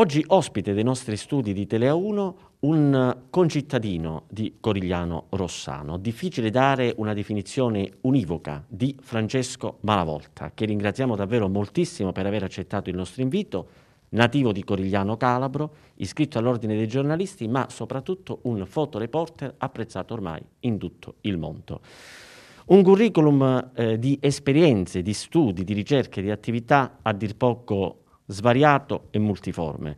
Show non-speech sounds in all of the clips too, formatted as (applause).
Oggi ospite dei nostri studi di Telea 1 un concittadino di Corigliano Rossano. Difficile dare una definizione univoca di Francesco Malavolta, che ringraziamo davvero moltissimo per aver accettato il nostro invito. Nativo di Corigliano Calabro, iscritto all'ordine dei giornalisti, ma soprattutto un fotoreporter apprezzato ormai in tutto il mondo. Un curriculum eh, di esperienze, di studi, di ricerche, di attività a dir poco svariato e multiforme.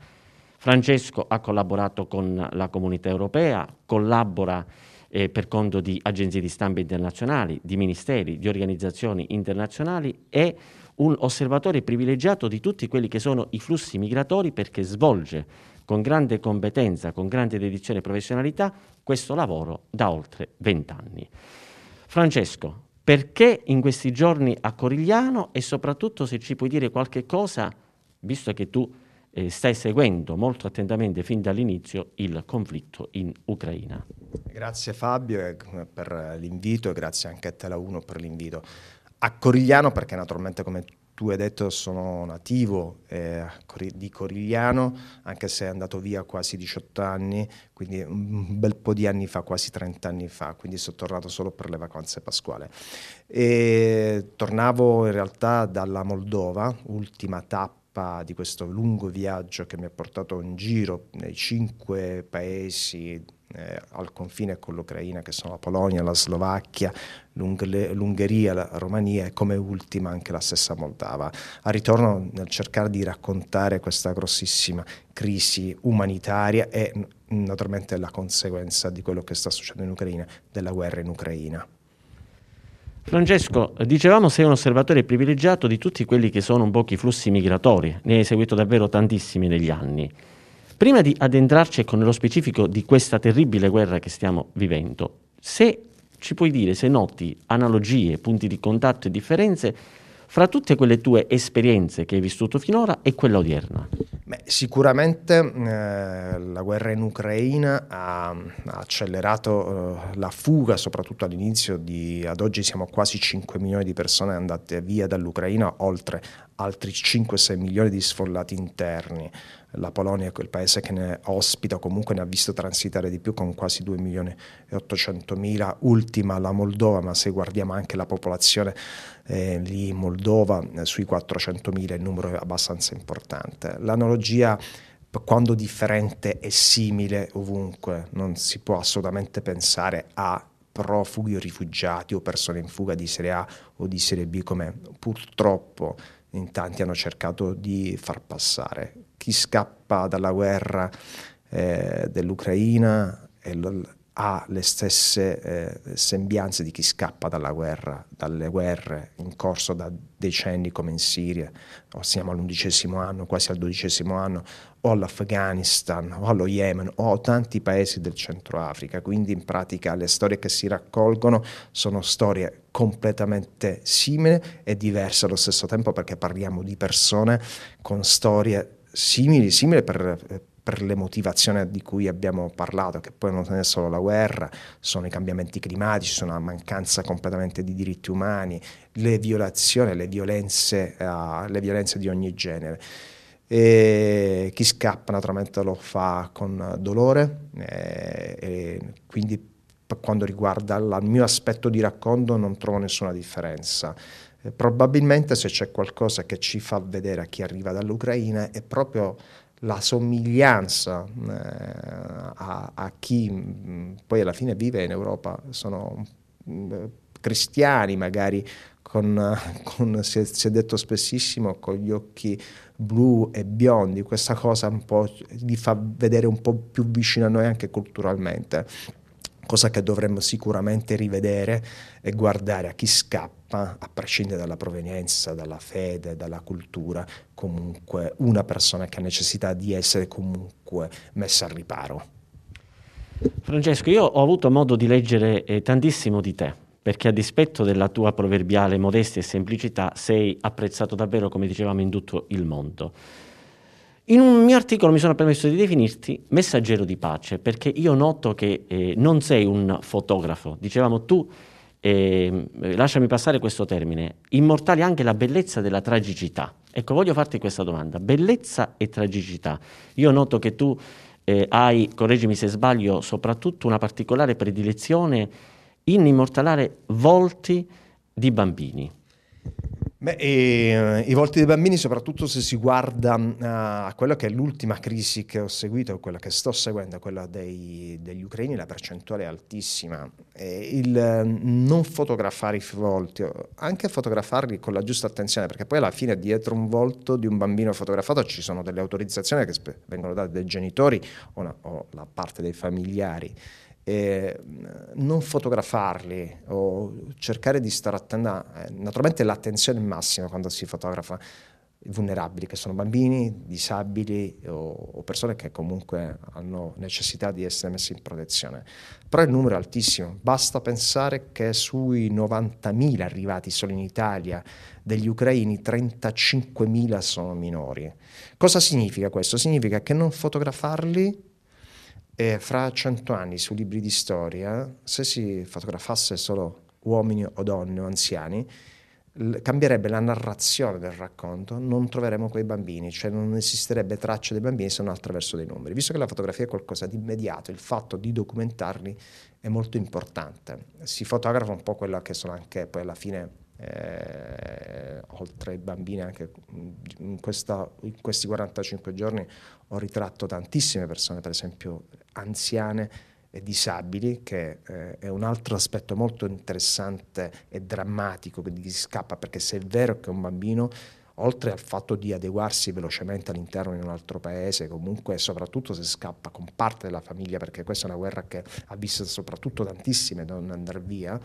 Francesco ha collaborato con la comunità europea, collabora eh, per conto di agenzie di stampa internazionali, di ministeri, di organizzazioni internazionali, è un osservatore privilegiato di tutti quelli che sono i flussi migratori perché svolge con grande competenza, con grande dedizione e professionalità questo lavoro da oltre vent'anni. Francesco, perché in questi giorni a Corigliano e soprattutto se ci puoi dire qualche cosa visto che tu eh, stai seguendo molto attentamente fin dall'inizio il conflitto in Ucraina. Grazie Fabio eh, per l'invito e grazie anche a Tela 1 per l'invito. A Corigliano, perché naturalmente come tu hai detto sono nativo eh, di Corigliano, anche se è andato via quasi 18 anni, quindi un bel po' di anni fa, quasi 30 anni fa, quindi sono tornato solo per le vacanze pasquale. E tornavo in realtà dalla Moldova, ultima tappa tappa di questo lungo viaggio che mi ha portato in giro nei cinque paesi eh, al confine con l'Ucraina, che sono la Polonia, la Slovacchia, l'Ungheria, la Romania e come ultima anche la stessa Moldava. A ritorno nel cercare di raccontare questa grossissima crisi umanitaria e naturalmente la conseguenza di quello che sta succedendo in Ucraina, della guerra in Ucraina. Francesco, dicevamo sei un osservatore privilegiato di tutti quelli che sono un po' i flussi migratori, ne hai seguito davvero tantissimi negli anni. Prima di addentrarci con lo specifico di questa terribile guerra che stiamo vivendo, se ci puoi dire se noti analogie, punti di contatto e differenze fra tutte quelle tue esperienze che hai vissuto finora e quella odierna? Beh, sicuramente eh, la guerra in Ucraina ha, ha accelerato eh, la fuga, soprattutto all'inizio di, ad oggi siamo quasi 5 milioni di persone andate via dall'Ucraina, oltre altri 5-6 milioni di sfollati interni. La Polonia è quel paese che ne ospita, comunque ne ha visto transitare di più con quasi 2 milioni e 800 mila, ultima la Moldova, ma se guardiamo anche la popolazione eh, lì in Moldova, eh, sui 400 mila il numero è abbastanza importante. L'analogia quando differente è simile ovunque, non si può assolutamente pensare a profughi o rifugiati o persone in fuga di serie A o di serie B come purtroppo in tanti hanno cercato di far passare. Chi scappa dalla guerra eh, dell'Ucraina è, ha le stesse eh, sembianze di chi scappa dalla guerra, dalle guerre in corso da decenni come in Siria, o siamo all'undicesimo anno, quasi al dodicesimo anno, o all'Afghanistan, o allo Yemen, o a tanti paesi del Centro Africa. Quindi in pratica le storie che si raccolgono sono storie completamente simili e diverse allo stesso tempo perché parliamo di persone con storie simili, simili per, eh, per le motivazioni di cui abbiamo parlato, che poi non è solo la guerra, sono i cambiamenti climatici, sono la mancanza completamente di diritti umani, le violazioni, le violenze, uh, le violenze di ogni genere. E chi scappa naturalmente lo fa con dolore, e, eh, e quindi per quanto riguarda il mio aspetto di racconto non trovo nessuna differenza. Eh, probabilmente se c'è qualcosa che ci fa vedere a chi arriva dall'Ucraina è proprio la somiglianza eh, a, a, chi mh, mm, poi alla fine vive in Europa sono mh, mm, cristiani magari con, (laughs) con si, è, si, è, detto spessissimo con gli occhi blu e biondi questa cosa un po' li fa vedere un po' più vicino a noi anche culturalmente cosa che dovremmo sicuramente rivedere e guardare a chi scappa, a prescindere dalla provenienza, dalla fede, dalla cultura, comunque una persona che ha necessità di essere comunque messa al riparo. Francesco, io ho avuto modo di leggere eh, tantissimo di te, perché a dispetto della tua proverbiale modestia e semplicità sei apprezzato davvero, come dicevamo, in tutto il mondo. In un mio articolo mi sono permesso di definirti messaggero di pace, perché io noto che eh, non sei un fotografo. Dicevamo tu, eh, lasciami passare questo termine, immortali anche la bellezza della tragicità. Ecco, voglio farti questa domanda, bellezza e tragicità. Io noto che tu eh, hai, correggimi se sbaglio, soprattutto una particolare predilezione in immortalare volti di bambini. Beh, e, eh, i volti dei bambini, soprattutto se si guarda eh, a quella che è l'ultima crisi che ho seguito, quella che sto seguendo, quella dei, degli ucraini, la percentuale è altissima. E il eh, non fotografare i volti, anche fotografarli con la giusta attenzione, perché poi alla fine dietro un volto di un bambino fotografato ci sono delle autorizzazioni che vengono date dai genitori o, una, o la parte dei familiari eh, non fotografarli o cercare di stare attenti. Eh, naturalmente l'attenzione è massima quando si fotografa i vulnerabili, che sono bambini, disabili o, o, persone che comunque hanno necessità di essere messi in protezione. Però il numero è altissimo, basta pensare che sui 90.000 arrivati solo in Italia degli ucraini 35.000 sono minori. Cosa significa questo? Significa che non fotografarli e fra cento anni su libri di storia, se si fotografasse solo uomini o donne o anziani, cambierebbe la narrazione del racconto, non troveremo quei bambini, cioè non esisterebbe traccia dei bambini se non attraverso dei numeri. Visto che la fotografia è qualcosa di immediato, il fatto di documentarli è molto importante. Si fotografa un po' quella che sono anche poi alla fine, eh, oltre ai bambini, anche in, questa, in, questi 45 giorni ho ritratto tantissime persone, per esempio anziane e disabili, che eh, è un altro aspetto molto interessante e drammatico che gli scappa, perché se è vero che un bambino, oltre al fatto di adeguarsi velocemente all'interno di un altro paese, comunque soprattutto se scappa con parte della famiglia, perché questa è una guerra che ha visto soprattutto tantissime donne andare via,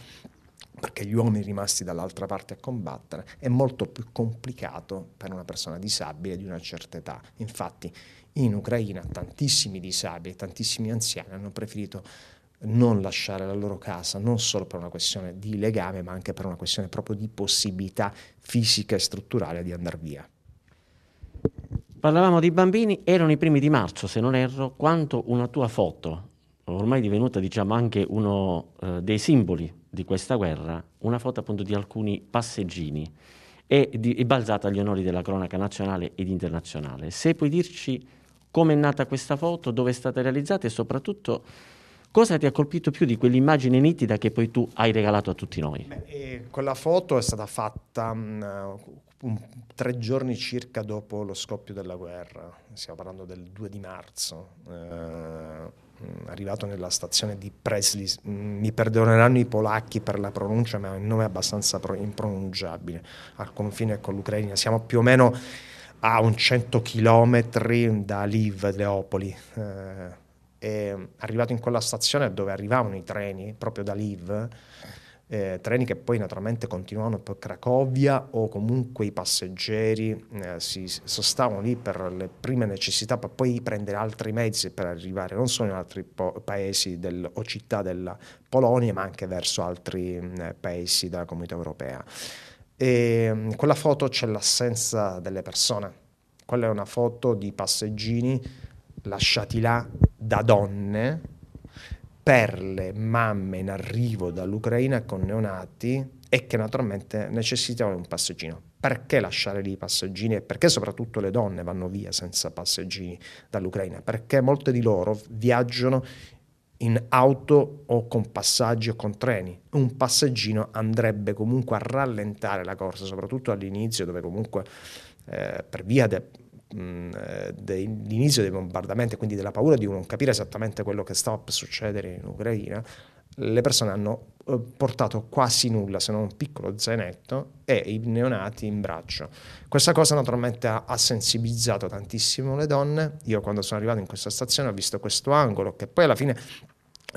perché gli uomini rimasti dall'altra parte a combattere è molto più complicato per una persona disabile di una certa età. Infatti in Ucraina tantissimi disabili, tantissimi anziani hanno preferito non lasciare la loro casa, non solo per una questione di legame, ma anche per una questione proprio di possibilità fisica e strutturale di andare via. Parlavamo di bambini, erano i primi di marzo, se non erro, quanto una tua foto, ormai divenuta diciamo anche uno eh, dei simboli di questa guerra una foto appunto di alcuni passeggini e, di, e balzata agli onori della cronaca nazionale ed internazionale. Se puoi dirci come è nata questa foto, dove è stata realizzata e soprattutto cosa ti ha colpito più di quell'immagine nitida che poi tu hai regalato a tutti noi? Beh, quella foto è stata fatta um, tre giorni circa dopo lo scoppio della guerra, stiamo parlando del 2 di marzo. Uh, arrivato nella stazione di Presley, mi perdoneranno i polacchi per la pronuncia, ma il nome è abbastanza impronunciabile, al confine con l'Ucraina, siamo più o meno a un 100 km da Liv, Leopoli. Eh, e arrivato in quella stazione dove arrivavano i treni proprio da Liv, eh, treni che poi naturalmente continuavano per Cracovia o comunque i passeggeri eh, si sostavano lì per le prime necessità per poi prendere altri mezzi per arrivare non solo in altri po- paesi del, o città della Polonia ma anche verso altri mh, paesi della comunità europea. E ehm, mh, quella foto c'è l'assenza delle persone, quella è una foto di passeggini lasciati là da donne perle mamme in arrivo dall'Ucraina con neonati e che naturalmente necessitavano di un passeggino. Perché lasciare lì i passeggini e perché soprattutto le donne vanno via senza passeggini dall'Ucraina? Perché molte di loro viaggiano in auto o con passaggi o con treni. Un passeggino andrebbe comunque a rallentare la corsa, soprattutto all'inizio dove comunque eh, per via de- Mm, eh, dell'inizio dei bombardamenti, quindi della paura di non capire esattamente quello che stava per succedere in Ucraina, le persone hanno eh, portato quasi nulla se non un piccolo zainetto e i neonati in braccio. Questa cosa naturalmente ha, ha sensibilizzato tantissimo le donne. Io quando sono arrivato in questa stazione ho visto questo angolo che poi alla fine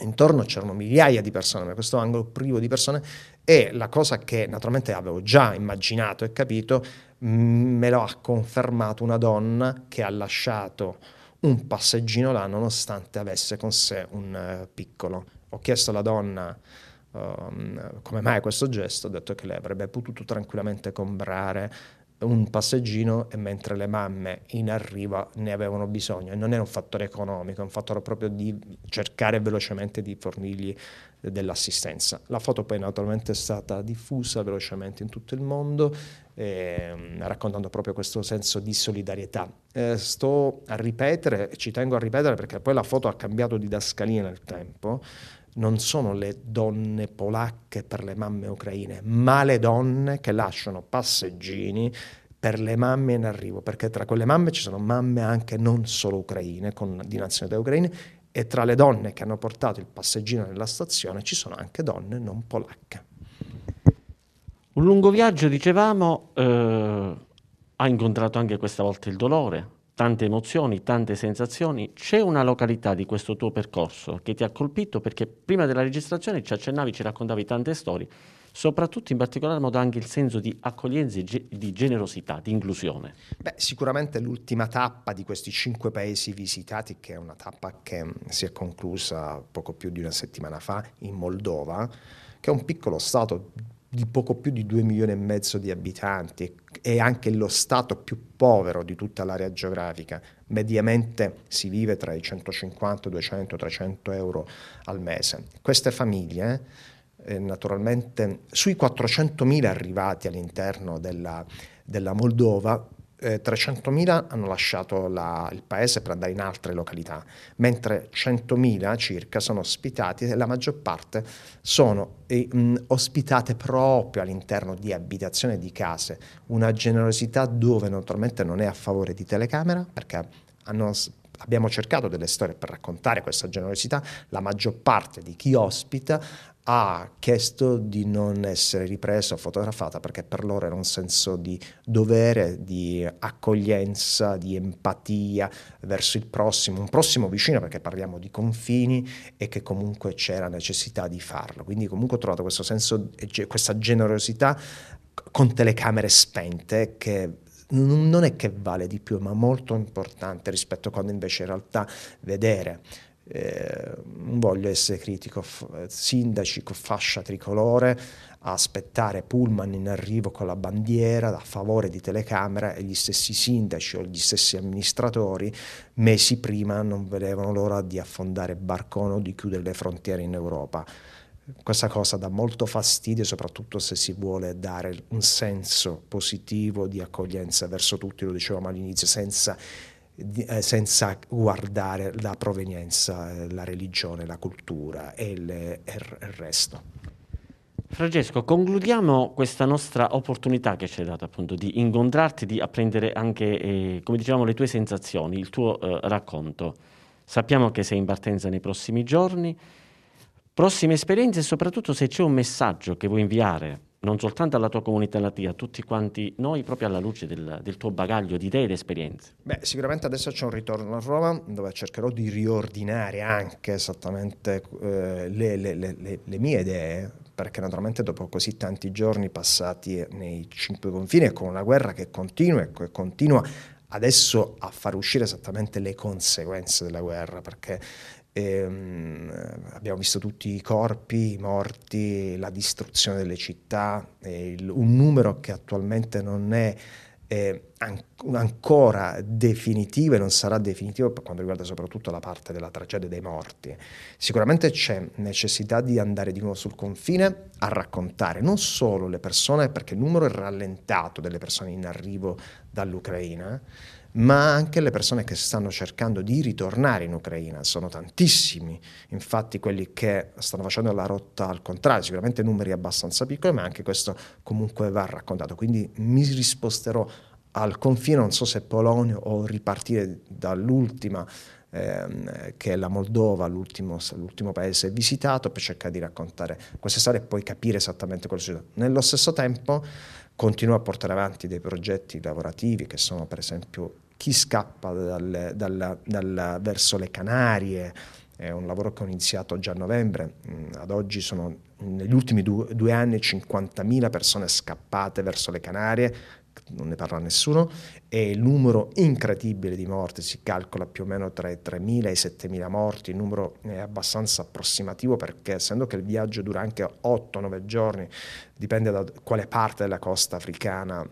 intorno c'erano migliaia di persone, ma questo angolo privo di persone e la cosa che naturalmente avevo già immaginato e capito me lo ha confermato una donna che ha lasciato un passeggino là nonostante avesse con sé un eh, piccolo. Ho chiesto alla donna um, come mai questo gesto, ho detto che lei avrebbe potuto tranquillamente comprare un passeggino e mentre le mamme in arrivo ne avevano bisogno e non era un fattore economico, è un fattore proprio di cercare velocemente di fornirgli dell'assistenza. La foto poi naturalmente è stata diffusa velocemente in tutto il mondo, eh, raccontando proprio questo senso di solidarietà. Eh, sto a ripetere, ci tengo a ripetere perché poi la foto ha cambiato didascalia nel tempo, non sono le donne polacche per le mamme ucraine, ma le donne che lasciano passeggini per le mamme in arrivo, perché tra quelle mamme ci sono mamme anche non solo ucraine, con, di nazionalità ucraina, e tra le donne che hanno portato il passeggino nella stazione ci sono anche donne non polacche. Un lungo viaggio, dicevamo, eh, ha incontrato anche questa volta il dolore, tante emozioni, tante sensazioni. C'è una località di questo tuo percorso che ti ha colpito perché prima della registrazione ci accennavi, ci raccontavi tante storie soprattutto in particolar modo anche il senso di accoglienza e di generosità, di inclusione? Beh, sicuramente l'ultima tappa di questi cinque paesi visitati, che è una tappa che mm, si è conclusa poco più di una settimana fa in Moldova, che è un piccolo stato di poco più di 2 milioni e mezzo di abitanti e anche lo stato più povero di tutta l'area geografica. Mediamente si vive tra i 150, 200, 300 euro al mese. Queste famiglie eh, naturalmente sui 400.000 arrivati all'interno della, della Moldova, eh, 300.000 hanno lasciato la, il paese per andare in altre località, mentre 100.000 circa sono ospitati e la maggior parte sono eh, ospitate proprio all'interno di abitazioni e di case, una generosità dove naturalmente non è a favore di telecamera perché hanno abbiamo cercato delle storie per raccontare questa generosità, la maggior parte di chi ospita ha chiesto di non essere ripresa o fotografata perché per loro era un senso di dovere, di accoglienza, di empatia verso il prossimo, un prossimo vicino perché parliamo di confini e che comunque c'era necessità di farlo. Quindi comunque ho trovato questo senso, questa generosità con telecamere spente che non è che vale di più, ma molto importante rispetto a quando invece in realtà vedere eh, non voglio essere critico, sindaci con fascia tricolore a aspettare pullman in arrivo con la bandiera a favore di telecamera e gli stessi sindaci o gli stessi amministratori mesi prima non vedevano l'ora di affondare barcone o di chiudere le frontiere in Europa. Questa cosa dà molto fastidio, soprattutto se si vuole dare un senso positivo di accoglienza verso tutti, lo dicevamo all'inizio, senza eh, senza guardare la provenienza, eh, la religione, la cultura e il, il resto. Francesco, concludiamo questa nostra opportunità che ci hai dato appunto di incontrarti, di apprendere anche, eh, come dicevamo, le tue sensazioni, il tuo eh, racconto. Sappiamo che sei in partenza nei prossimi giorni, prossime esperienze e soprattutto se c'è un messaggio che vuoi inviare non soltanto alla tua comunità latina, a tutti quanti noi, proprio alla luce del, del, tuo bagaglio di idee ed esperienze? Beh, sicuramente adesso c'è un ritorno a Roma dove cercherò di riordinare anche esattamente eh, le, le, le, le mie idee, perché naturalmente dopo così tanti giorni passati nei cinque confini e con una guerra che continua e che continua adesso a far uscire esattamente le conseguenze della guerra, perché Ehm, abbiamo visto tutti i corpi, i morti, la distruzione delle città, eh, il, un numero che attualmente non è eh, an- ancora definitivo e non sarà definitivo per quanto riguarda soprattutto la parte della tragedia dei morti. Sicuramente c'è necessità di andare di nuovo sul confine a raccontare non solo le persone, perché il numero è rallentato delle persone in arrivo dall'Ucraina, ma anche le persone che stanno cercando di ritornare in Ucraina. Sono tantissimi, infatti, quelli che stanno facendo la rotta al contrario, sicuramente numeri abbastanza piccoli, ma anche questo comunque va raccontato. Quindi mi risposterò al confine, non so se Polonia o ripartire dall'ultima ehm, che è la Moldova, l'ultimo, l'ultimo, paese visitato, per cercare di raccontare queste storie e poi capire esattamente cosa succede. Nello stesso tempo continuo a portare avanti dei progetti lavorativi che sono per esempio chi scappa dal, dal, dal, verso le Canarie, è un lavoro che ho iniziato già a novembre, mm, ad oggi sono negli ultimi due, due anni 50.000 persone scappate verso le Canarie non ne parla nessuno, e il numero incredibile di morti si calcola più o meno tra i 3.000 e i 7.000 morti, il numero è abbastanza approssimativo perché essendo che il viaggio dura anche 8-9 giorni, dipende da quale parte della costa africana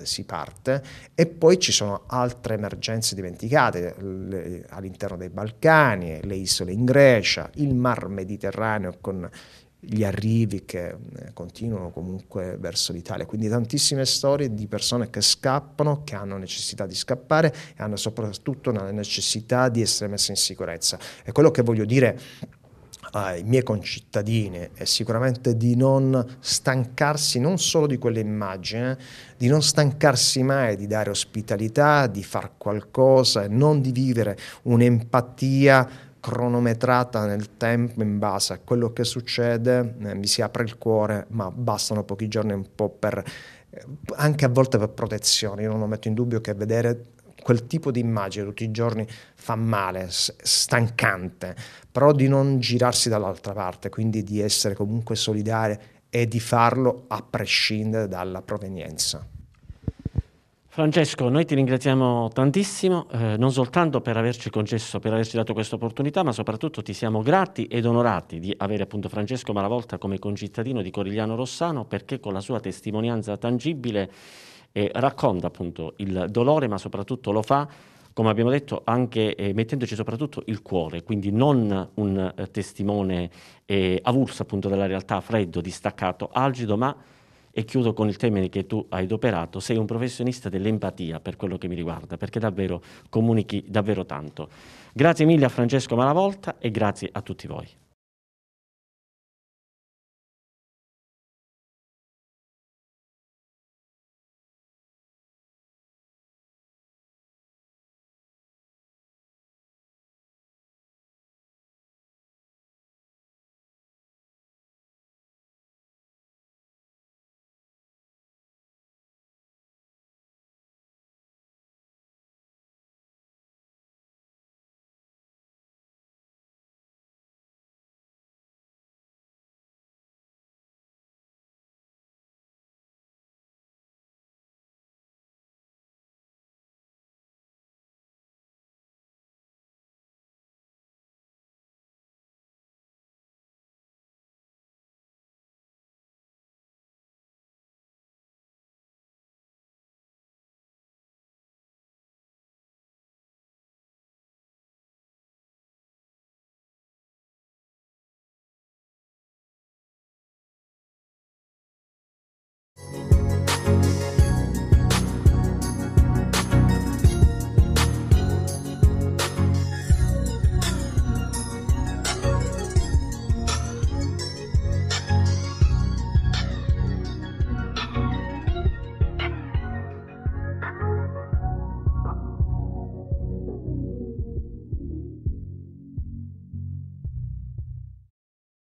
eh, si parte, e poi ci sono altre emergenze dimenticate le, all'interno dei Balcani, le isole in Grecia, il Mar Mediterraneo con gli arrivi che eh, continuano comunque verso l'Italia. Quindi tantissime storie di persone che scappano, che hanno necessità di scappare e hanno soprattutto una necessità di essere messe in sicurezza. E quello che voglio dire ai miei concittadini è sicuramente di non stancarsi non solo di quell'immagine, eh, di non stancarsi mai di dare ospitalità, di far qualcosa e non di vivere un'empatia cronometrata nel tempo in base a quello che succede, eh, mi si apre il cuore, ma bastano pochi giorni un po' per, eh, anche a volte per protezione, io non lo metto in dubbio che vedere quel tipo di immagine tutti i giorni fa male, stancante, però di non girarsi dall'altra parte, quindi di essere comunque solidale e di farlo a prescindere dalla provenienza. Francesco, noi ti ringraziamo tantissimo, eh, non soltanto per averci concesso, per averci dato questa opportunità, ma soprattutto ti siamo grati ed onorati di avere appunto Francesco Malavolta come concittadino di Corigliano Rossano, perché con la sua testimonianza tangibile eh, racconta appunto il dolore, ma soprattutto lo fa come abbiamo detto, anche eh, mettendoci soprattutto il cuore, quindi non un eh, testimone eh, avulso appunto dalla realtà, freddo, distaccato, algido, ma e chiudo con il termine che tu hai adoperato, sei un professionista dell'empatia per quello che mi riguarda, perché davvero comunichi davvero tanto. Grazie mille a Francesco Malavolta e grazie a tutti voi.